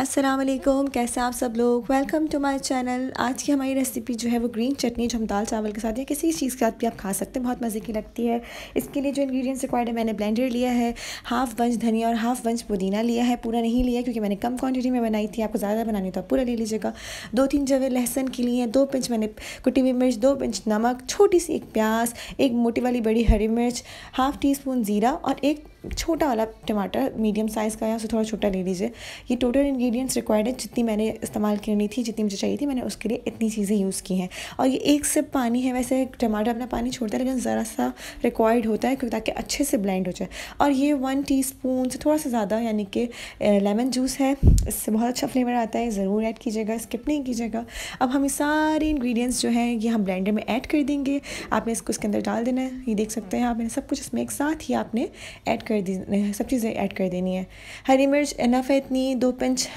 असलम कैसे आप सब लोग वेलकम टू माय चैनल आज की हमारी रेसिपी जो है वो ग्रीन चटनी जो हम दाल चावल के साथ या किसी चीज़ के साथ भी आप खा सकते हैं बहुत मज़े की लगती है इसके लिए जो इंग्रेडिएंट्स रिक्वायर्ड है मैंने ब्लेंडर लिया है हाफ़ बंच धनिया और हाफ़ बंच पुदीना लिया है पूरा नहीं लिया क्योंकि मैंने कम क्वान्टिटी में बनाई थी आपको ज़्यादा बनानी तो आप पूरा ले लीजिएगा दो तीन जवे लहसन के लिए दो पिंच मैंने कुटी हुई मिर्च दो पिंच नमक छोटी सी एक प्याज एक मोटी वाली बड़ी हरी मिर्च हाफ़ टी स्पून ज़ीरा और एक छोटा वाला टमाटर मीडियम साइज़ का या उसे थोड़ा छोटा ले लीजिए ये टोटल इंग्रेडिएंट्स रिक्वायर्ड है जितनी मैंने इस्तेमाल करनी थी जितनी मुझे चाहिए थी मैंने उसके लिए इतनी चीज़ें यूज़ की हैं और ये एक सिप पानी है वैसे टमाटर अपना पानी छोड़ता है लेकिन ज़रा सा रिक्वायर्ड होता है क्योंकि ताकि अच्छे से ब्लेंड हो जाए और ये वन टी से थोड़ा सा ज़्यादा यानी कि लेमन जूस है इससे बहुत अच्छा फ्लेवर आता है ज़रूर ऐड कीजिएगा स्किप नहीं कीजिएगा अब हम ये सारे इंग्रीडियंट्स जो हैं ये हम ब्लैंडर में ऐड कर देंगे आपने इसको इसके अंदर डाल देना है ये देख सकते हैं आप सब कुछ इसमें एक साथ ही आपने ऐड कर कर दी सब चीज़ें ऐड कर देनी है हरी मिर्च इनफ है इतनी दो पंच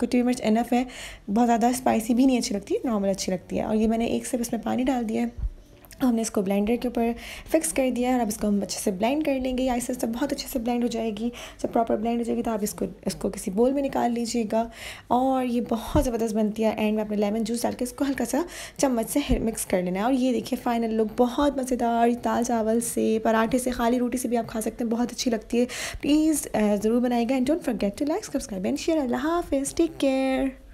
कुटी मिर्च इनफ है बहुत ज़्यादा स्पाइसी भी नहीं अच्छी लगती नॉर्मल अच्छी लगती है और ये मैंने एक सिर्फ इसमें पानी डाल दिया है हमने इसको ब्लेंडर के ऊपर फिक्स कर दिया है अब इसको हम अच्छे से ब्लेंड कर लेंगे या आहिस्ते बहुत अच्छे से ब्लेंड हो जाएगी जब प्रॉपर ब्लेंड हो जाएगी तो आप इसको इसको किसी बोल में निकाल लीजिएगा और ये बहुत ज़बरदस्त बनती है एंड में आपने लेमन जूस डाल के इसको हल्का सा चम्मच से मिक्स कर लेना है और ये देखिए फाइनल लुक बहुत मज़ेदार दाल चावल से पराठे से खाली रोटी से भी आप खा सकते हैं बहुत अच्छी लगती है प्लीज़ ज़रूर बनाएगा and don't forget to like subscribe and share अल्लाह हाफिज़ टेक केयर